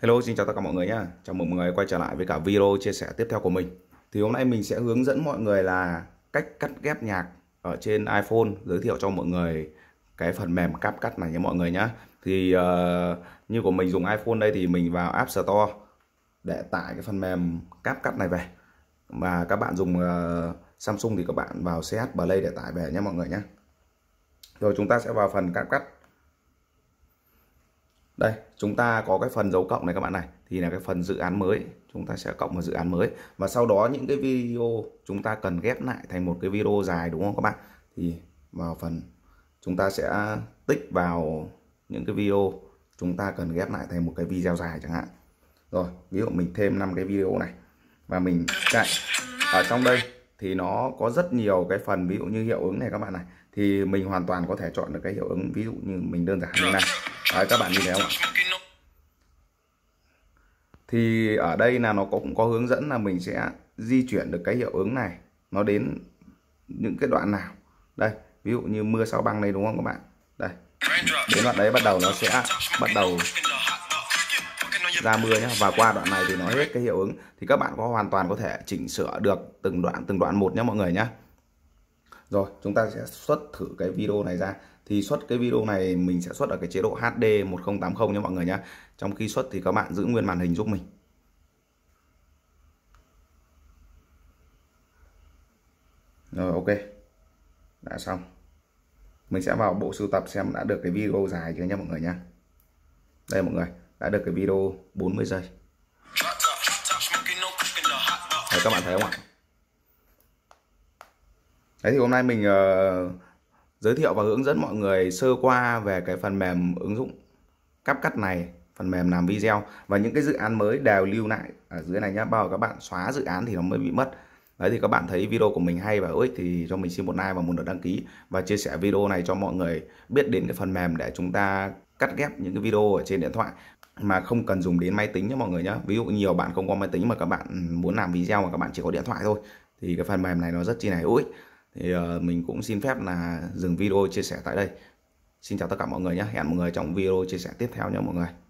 Hello xin chào tất cả mọi người nhé Chào mừng mọi người quay trở lại với cả video chia sẻ tiếp theo của mình Thì hôm nay mình sẽ hướng dẫn mọi người là cách cắt ghép nhạc ở trên iPhone Giới thiệu cho mọi người cái phần mềm cắt cắt này nhé mọi người nhé Thì uh, như của mình dùng iPhone đây thì mình vào App Store để tải cái phần mềm cắt cắt này về Và các bạn dùng uh, Samsung thì các bạn vào CH Play để tải về nhé mọi người nhé Rồi chúng ta sẽ vào phần cắt cắt đây chúng ta có cái phần dấu cộng này các bạn này thì là cái phần dự án mới chúng ta sẽ cộng vào dự án mới và sau đó những cái video chúng ta cần ghép lại thành một cái video dài đúng không các bạn thì vào phần chúng ta sẽ tích vào những cái video chúng ta cần ghép lại thành một cái video dài chẳng hạn rồi ví dụ mình thêm 5 cái video này và mình chạy ở trong đây thì nó có rất nhiều cái phần ví dụ như hiệu ứng này các bạn này thì mình hoàn toàn có thể chọn được cái hiệu ứng ví dụ như mình đơn giản như này Đấy, các bạn nhìn thấy không ạ thì ở đây là nó cũng có hướng dẫn là mình sẽ di chuyển được cái hiệu ứng này nó đến những cái đoạn nào đây ví dụ như mưa sao băng này đúng không các bạn đây đến đoạn đấy bắt đầu nó sẽ bắt đầu ra mưa nhé và qua đoạn này thì nó hết cái hiệu ứng thì các bạn có hoàn toàn có thể chỉnh sửa được từng đoạn từng đoạn một nhé mọi người nhé rồi chúng ta sẽ xuất thử cái video này ra thì xuất cái video này mình sẽ xuất ở cái chế độ HD 1080 nhé mọi người nhé trong khi xuất thì các bạn giữ nguyên màn hình giúp mình rồi ok đã xong mình sẽ vào bộ sưu tập xem đã được cái video dài chưa nhé mọi người nhé đây mọi người đã được cái video 40 giây Đấy, các bạn thấy không ạ Đấy thì hôm nay mình uh, giới thiệu và hướng dẫn mọi người sơ qua về cái phần mềm ứng dụng cắt này phần mềm làm video và những cái dự án mới đều lưu lại ở dưới này nhé bao giờ các bạn xóa dự án thì nó mới bị mất đấy thì các bạn thấy video của mình hay và hữu ích thì cho mình xin một like và một lượt đăng ký và chia sẻ video này cho mọi người biết đến cái phần mềm để chúng ta cắt ghép những cái video ở trên điện thoại mà không cần dùng đến máy tính nhé mọi người nhé ví dụ nhiều bạn không có máy tính mà các bạn muốn làm video mà các bạn chỉ có điện thoại thôi thì cái phần mềm này nó rất chi này hữu ích thì uh, mình cũng xin phép là dừng video chia sẻ tại đây xin chào tất cả mọi người nhé hẹn mọi người trong video chia sẻ tiếp theo nha mọi người